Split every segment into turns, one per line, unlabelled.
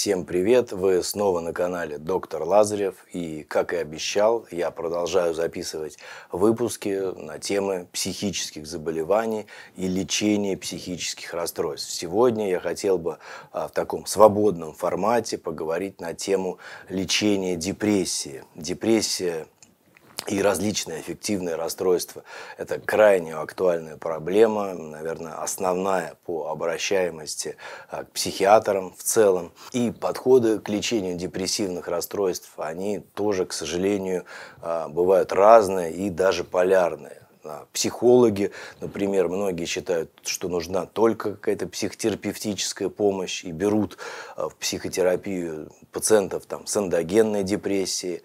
Всем привет! Вы снова на канале Доктор Лазарев. И, как и обещал, я продолжаю записывать выпуски на темы психических заболеваний и лечения психических расстройств. Сегодня я хотел бы а, в таком свободном формате поговорить на тему лечения депрессии. Депрессия – и различные эффективные расстройства. Это крайне актуальная проблема, наверное, основная по обращаемости а, к психиатрам в целом. И подходы к лечению депрессивных расстройств, они тоже, к сожалению, а, бывают разные и даже полярные а, психологи, например, многие считают, что нужна только какая-то психотерапевтическая помощь и берут в психотерапию пациентов там, с эндогенной депрессией,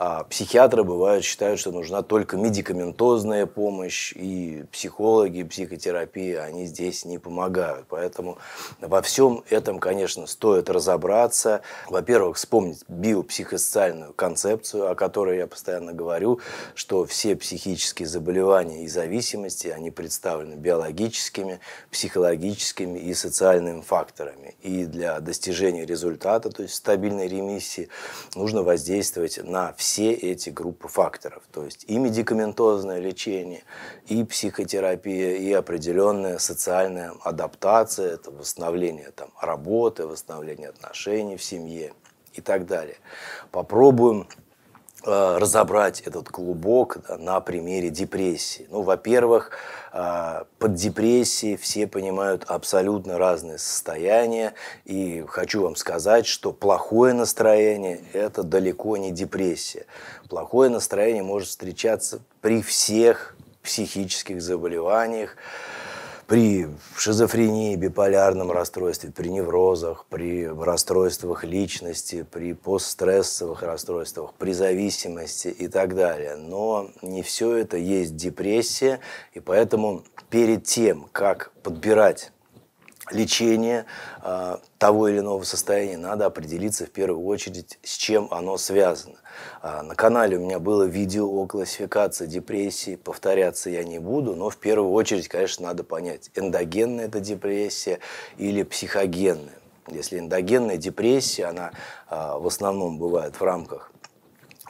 а, психиатры бывают считают, что нужна только медикаментозная помощь, и психологи, психотерапия, они здесь не помогают. Поэтому во всем этом, конечно, стоит разобраться. Во-первых, вспомнить биопсихосоциальную концепцию, о которой я постоянно говорю, что все психические заболевания и зависимости, они представлены биологическими, психологическими и социальными факторами. И для достижения результата, то есть стабильной ремиссии, нужно воздействовать на все все эти группы факторов. То есть и медикаментозное лечение, и психотерапия, и определенная социальная адаптация, это восстановление там, работы, восстановление отношений в семье и так далее. Попробуем Э, разобрать этот клубок да, на примере депрессии. Ну, во-первых, э, под депрессией все понимают абсолютно разные состояния, и хочу вам сказать, что плохое настроение – это далеко не депрессия. Плохое настроение может встречаться при всех психических заболеваниях, при шизофрении, биполярном расстройстве, при неврозах, при расстройствах личности, при постстрессовых расстройствах, при зависимости и так далее. Но не все это есть депрессия, и поэтому перед тем, как подбирать лечения а, того или иного состояния, надо определиться в первую очередь, с чем оно связано. А, на канале у меня было видео о классификации депрессии, повторяться я не буду, но в первую очередь, конечно, надо понять, эндогенная это депрессия или психогенная. Если эндогенная депрессия, она а, в основном бывает в рамках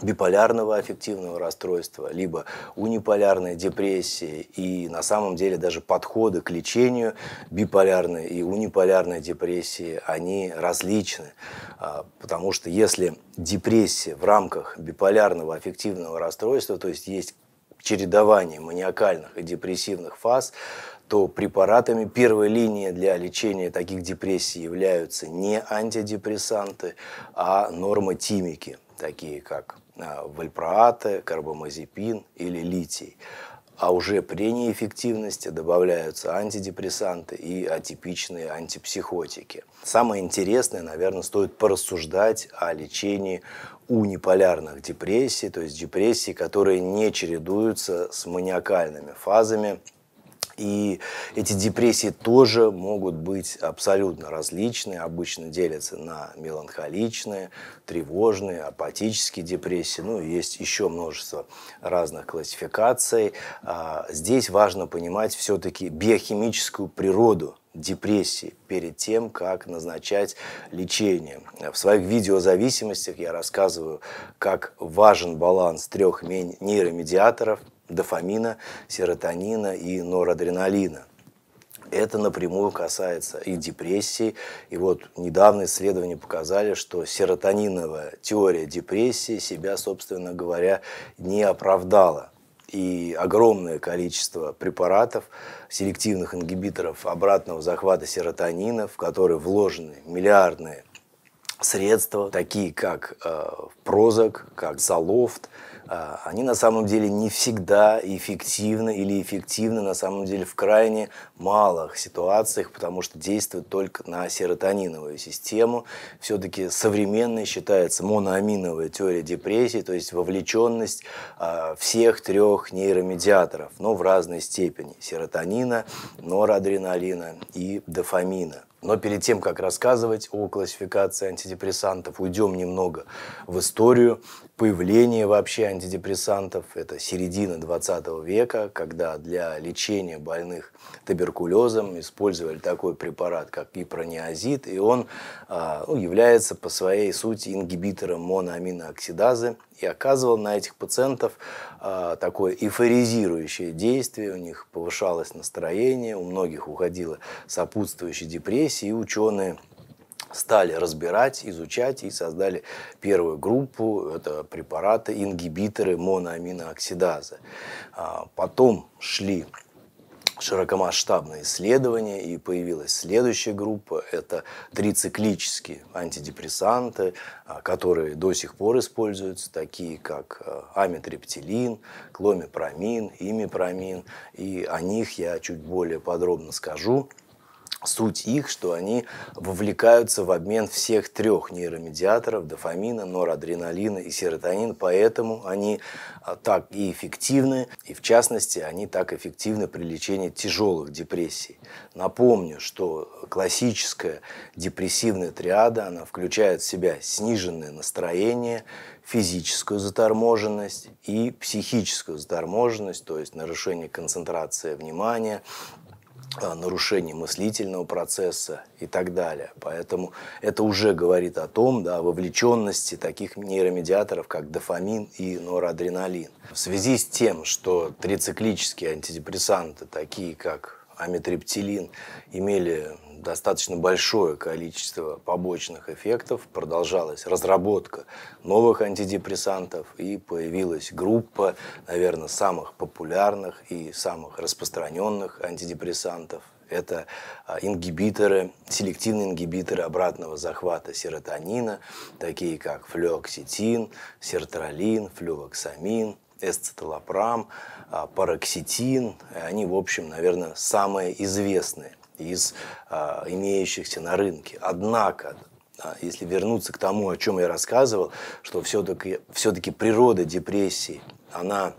биполярного аффективного расстройства, либо униполярной депрессии и на самом деле даже подходы к лечению биполярной и униполярной депрессии, они различны, а, потому что если депрессия в рамках биполярного аффективного расстройства, то есть есть чередование маниакальных и депрессивных фаз, то препаратами первой линии для лечения таких депрессий являются не антидепрессанты, а нормотимики, такие как Э, вальпроаты, карбамазепин или литий. А уже при неэффективности добавляются антидепрессанты и атипичные антипсихотики. Самое интересное, наверное, стоит порассуждать о лечении униполярных депрессий, то есть депрессий, которые не чередуются с маниакальными фазами и эти депрессии тоже могут быть абсолютно различные. Обычно делятся на меланхоличные, тревожные, апатические депрессии. Ну, есть еще множество разных классификаций. А, здесь важно понимать все-таки биохимическую природу депрессии перед тем, как назначать лечение. В своих видеозависимостях я рассказываю, как важен баланс трех нейромедиаторов – дофамина, серотонина и норадреналина. Это напрямую касается и депрессии. И вот недавно исследования показали, что серотониновая теория депрессии себя, собственно говоря, не оправдала. И огромное количество препаратов, селективных ингибиторов обратного захвата серотонина, в которые вложены миллиардные средства, такие как э, прозок, как залофт, э, они на самом деле не всегда эффективны или эффективны на самом деле в крайне малых ситуациях, потому что действуют только на серотониновую систему. Все-таки современной считается моноаминовая теория депрессии, то есть вовлеченность э, всех трех нейромедиаторов, но в разной степени – серотонина, норадреналина и дофамина. Но перед тем, как рассказывать о классификации антидепрессантов, уйдем немного в историю появление вообще антидепрессантов. Это середина 20 века, когда для лечения больных туберкулезом использовали такой препарат, как ипрониазид, и он а, ну, является по своей сути ингибитором моноаминооксидазы и оказывал на этих пациентов а, такое эйфоризирующее действие, у них повышалось настроение, у многих уходило сопутствующая депрессия, и ученые стали разбирать, изучать и создали первую группу. Это препараты, ингибиторы моноаминооксидазы. А, потом шли широкомасштабные исследования, и появилась следующая группа. Это трициклические антидепрессанты, а, которые до сих пор используются, такие как а, амитрептилин, кломипромин, имипромин. И о них я чуть более подробно скажу. Суть их, что они вовлекаются в обмен всех трех нейромедиаторов – дофамина, норадреналина и серотонин, поэтому они а, так и эффективны, и в частности, они так эффективны при лечении тяжелых депрессий. Напомню, что классическая депрессивная триада, она включает в себя сниженное настроение, физическую заторможенность и психическую заторможенность, то есть нарушение концентрации внимания, а, нарушений мыслительного процесса и так далее. Поэтому это уже говорит о том, да, о вовлеченности таких нейромедиаторов, как дофамин и норадреналин. В связи с тем, что трициклические антидепрессанты, такие как амитриптилин имели достаточно большое количество побочных эффектов, продолжалась разработка новых антидепрессантов и появилась группа, наверное, самых популярных и самых распространенных антидепрессантов. Это а, ингибиторы, селективные ингибиторы обратного захвата серотонина, такие как флюоксетин, сертралин, флюоксамин, эсцеталопрам, а, пароксетин. Они, в общем, наверное, самые известные из а, имеющихся на рынке. Однако, а, если вернуться к тому, о чем я рассказывал, что все-таки, все-таки природа депрессии, она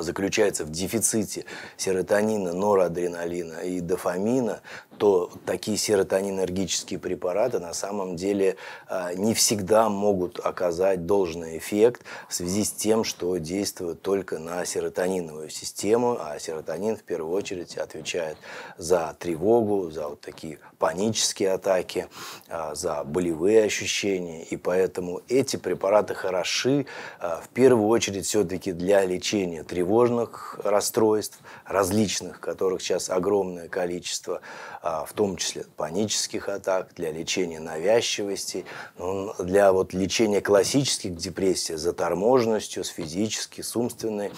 заключается в дефиците серотонина, норадреналина и дофамина, то такие серотонинергические препараты на самом деле а, не всегда могут оказать должный эффект в связи с тем, что действуют только на серотониновую систему, а серотонин в первую очередь отвечает за тревогу, за вот такие панические атаки, а, за болевые ощущения, и поэтому эти препараты хороши а, в первую очередь все-таки для лечения тревожных расстройств, различных, которых сейчас огромное количество, а, в том числе панических атак, для лечения навязчивости, ну, для вот лечения классических депрессий за торможенностью, с физической, с умственной.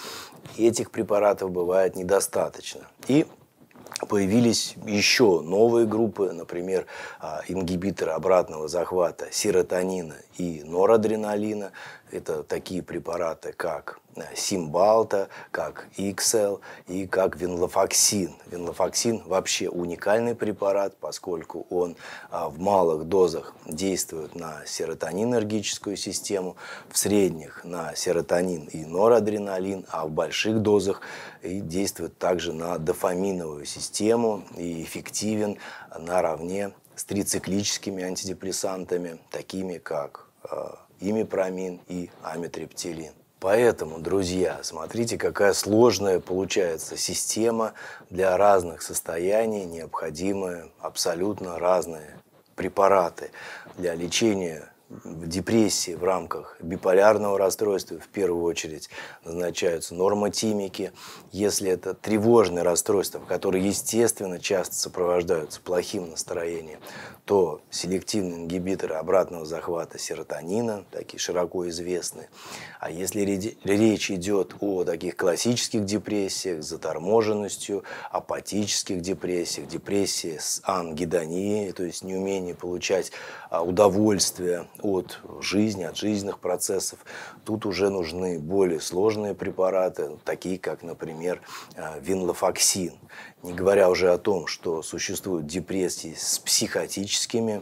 И этих препаратов бывает недостаточно. И Появились еще новые группы, например, а, ингибиторы обратного захвата серотонина и норадреналина. Это такие препараты, как э, Симбалта, как Иксел и как винлофоксин. Винлофоксин вообще уникальный препарат, поскольку он а, в малых дозах действует на серотонинергическую систему, в средних на серотонин и норадреналин, а в больших дозах и действует также на дофаминовую систему и эффективен наравне с трициклическими антидепрессантами, такими как а, имипромин и амитрептилин. Поэтому, друзья, смотрите, какая сложная получается система для разных состояний, необходимы абсолютно разные препараты для лечения в депрессии в рамках биполярного расстройства в первую очередь назначаются нормотимики. Если это тревожные расстройства, которые, естественно, часто сопровождаются плохим настроением, то селективные ингибиторы обратного захвата серотонина, такие широко известны. А если речь идет о таких классических депрессиях с заторможенностью, апатических депрессиях, депрессии с ангидонией, то есть неумение получать а, удовольствие от жизни, от жизненных процессов. Тут уже нужны более сложные препараты, такие как, например, э, винлофоксин. Не говоря уже о том, что существуют депрессии с психотическими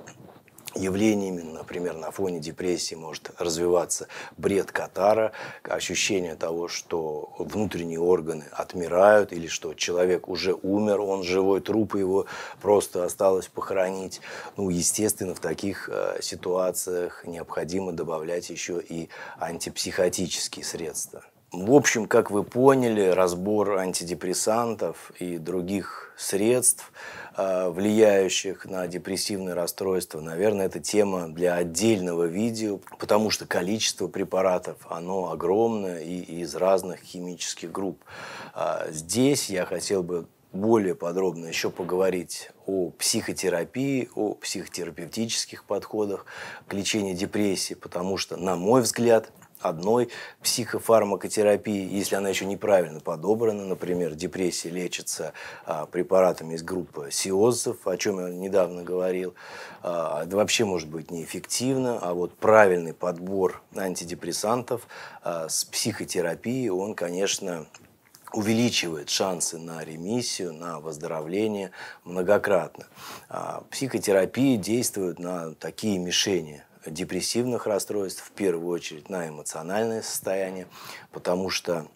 явлениями, например, на фоне депрессии может развиваться бред катара, ощущение того, что внутренние органы отмирают или что человек уже умер, он живой, труп его просто осталось похоронить. Ну, естественно, в таких э, ситуациях необходимо добавлять еще и антипсихотические средства. В общем, как вы поняли, разбор антидепрессантов и других средств – Э, влияющих на депрессивные расстройства. Наверное, это тема для отдельного видео, потому что количество препаратов, оно огромное и из разных химических групп. А здесь я хотел бы более подробно еще поговорить о психотерапии, о психотерапевтических подходах к лечению депрессии, потому что, на мой взгляд, одной психофармакотерапии, если она еще неправильно подобрана, например, депрессия лечится а, препаратами из группы сиозов, о чем я недавно говорил, а, это вообще может быть неэффективно, а вот правильный подбор антидепрессантов а, с психотерапией, он, конечно, увеличивает шансы на ремиссию, на выздоровление многократно. А, психотерапия действует на такие мишени депрессивных расстройств, в первую очередь на эмоциональное состояние, потому что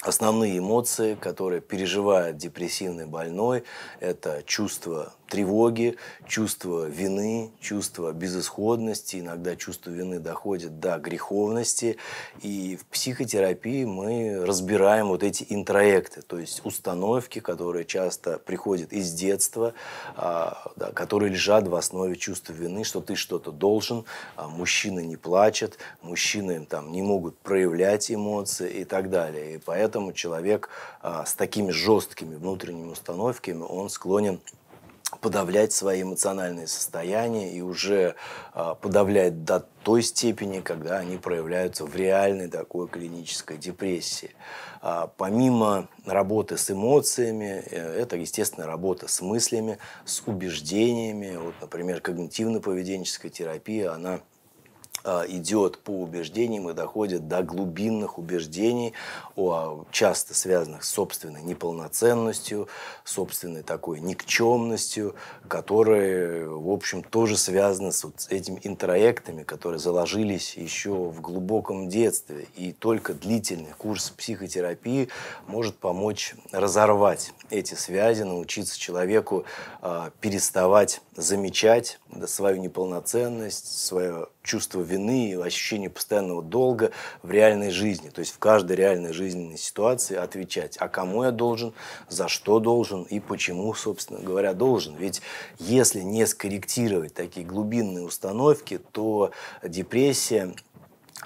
основные эмоции, которые переживает депрессивный больной, это чувство тревоги, чувство вины, чувство безысходности, иногда чувство вины доходит до греховности. И в психотерапии мы разбираем вот эти интроекты, то есть установки, которые часто приходят из детства, а, да, которые лежат в основе чувства вины, что ты что-то должен, а мужчины не плачут, мужчины там не могут проявлять эмоции и так далее. И поэтому человек а, с такими жесткими внутренними установками, он склонен подавлять свои эмоциональные состояния и уже э, подавлять до той степени, когда они проявляются в реальной такой клинической депрессии. А, помимо работы с эмоциями, э, это, естественно, работа с мыслями, с убеждениями. Вот, например, когнитивно-поведенческая терапия, она а, идет по убеждениям и доходит до глубинных убеждений, часто связанных с собственной неполноценностью, собственной такой никчемностью, которые, в общем, тоже связаны с вот этими интроектами, которые заложились еще в глубоком детстве. И только длительный курс психотерапии может помочь разорвать эти связи, научиться человеку а, переставать замечать свою неполноценность, свое чувство вины, и ощущение постоянного долга в реальной жизни. То есть в каждой реальной жизненной ситуации отвечать, а кому я должен, за что должен и почему, собственно говоря, должен. Ведь если не скорректировать такие глубинные установки, то депрессия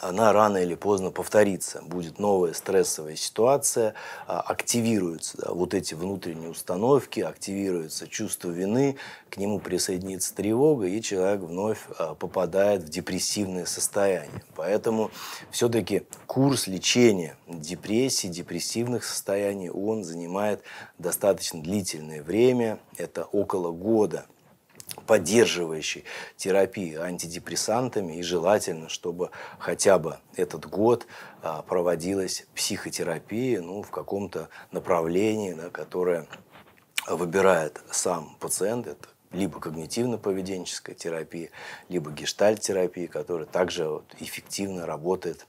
она рано или поздно повторится. Будет новая стрессовая ситуация, а, активируются да, вот эти внутренние установки, активируется чувство вины, к нему присоединится тревога, и человек вновь а, попадает в депрессивное состояние. Поэтому все-таки курс лечения депрессии, депрессивных состояний, он занимает достаточно длительное время, это около года поддерживающей терапии антидепрессантами, и желательно, чтобы хотя бы этот год а, проводилась психотерапия ну, в каком-то направлении, да, которое выбирает сам пациент, это либо когнитивно-поведенческая терапия, либо гештальт-терапия, которая также вот эффективно работает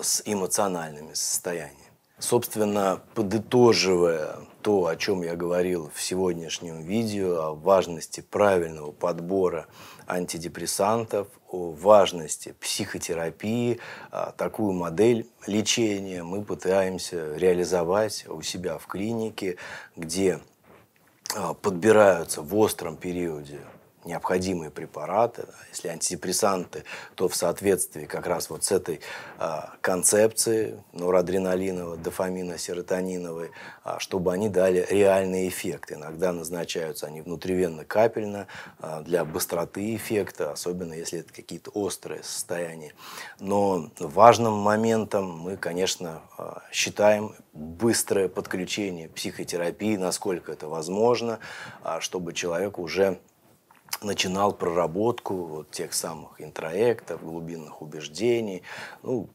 с эмоциональными состояниями. Собственно, подытоживая то, о чем я говорил в сегодняшнем видео, о важности правильного подбора антидепрессантов, о важности психотерапии, а, такую модель лечения мы пытаемся реализовать у себя в клинике, где а, подбираются в остром периоде необходимые препараты, да, если антидепрессанты, то в соответствии как раз вот с этой а, концепцией норадреналиновой, дофамина, серотониновой, а, чтобы они дали реальный эффект. Иногда назначаются они внутривенно капельно а, для быстроты эффекта, особенно если это какие-то острые состояния. Но важным моментом мы, конечно, а, считаем быстрое подключение психотерапии, насколько это возможно, а, чтобы человек уже начинал проработку вот тех самых интроектов, глубинных убеждений. Ну,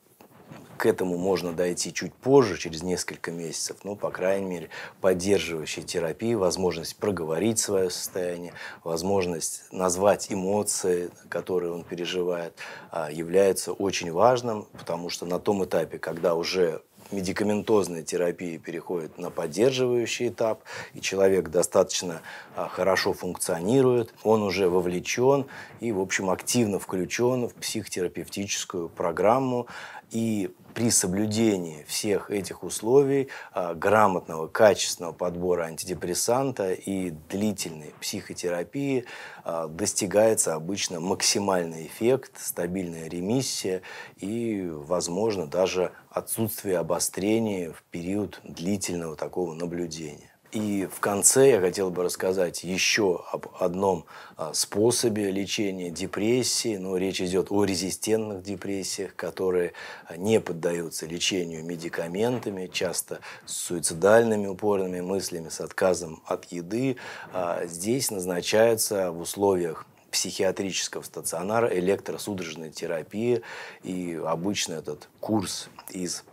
к этому можно дойти чуть позже, через несколько месяцев, но, ну, по крайней мере, поддерживающей терапии, возможность проговорить свое состояние, возможность назвать эмоции, которые он переживает, а, является очень важным, потому что на том этапе, когда уже медикаментозной терапии переходит на поддерживающий этап, и человек достаточно а, хорошо функционирует, он уже вовлечен и, в общем, активно включен в психотерапевтическую программу. И при соблюдении всех этих условий, а, грамотного, качественного подбора антидепрессанта и длительной психотерапии а, достигается обычно максимальный эффект, стабильная ремиссия и, возможно, даже отсутствие обострения в период длительного такого наблюдения. И в конце я хотел бы рассказать еще об одном а, способе лечения депрессии. Ну, речь идет о резистентных депрессиях, которые а, не поддаются лечению медикаментами, часто с суицидальными упорными мыслями, с отказом от еды. А, здесь назначается в условиях психиатрического стационара электросудорожной терапии. И обычно этот курс из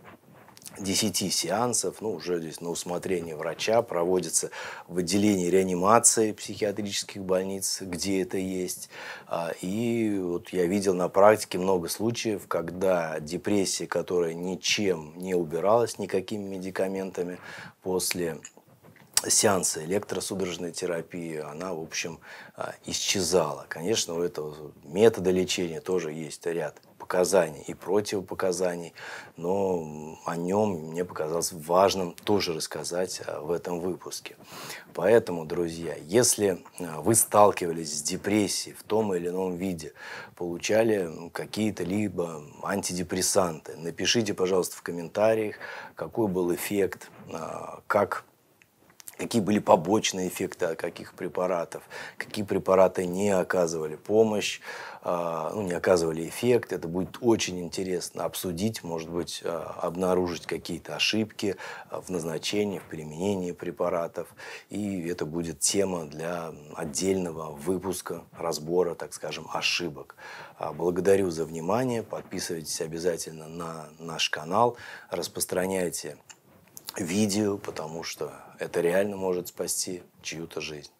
10 сеансов, ну, уже здесь на усмотрение врача, проводится в отделении реанимации психиатрических больниц, где это есть. А, и вот я видел на практике много случаев, когда депрессия, которая ничем не убиралась, никакими медикаментами после сеанса электросудорожной терапии, она, в общем, а, исчезала. Конечно, у этого метода лечения тоже есть ряд показаний и противопоказаний, но о нем мне показалось важным тоже рассказать а, в этом выпуске. Поэтому, друзья, если а, вы сталкивались с депрессией в том или ином виде, получали ну, какие-то либо антидепрессанты, напишите, пожалуйста, в комментариях, какой был эффект, а, как какие были побочные эффекты каких препаратов, какие препараты не оказывали помощь, а, ну, не оказывали эффект. Это будет очень интересно обсудить, может быть, а, обнаружить какие-то ошибки а, в назначении, в применении препаратов. И это будет тема для отдельного выпуска, разбора, так скажем, ошибок. Благодарю за внимание. Подписывайтесь обязательно на наш канал, распространяйте видео, потому что это реально может спасти чью-то жизнь.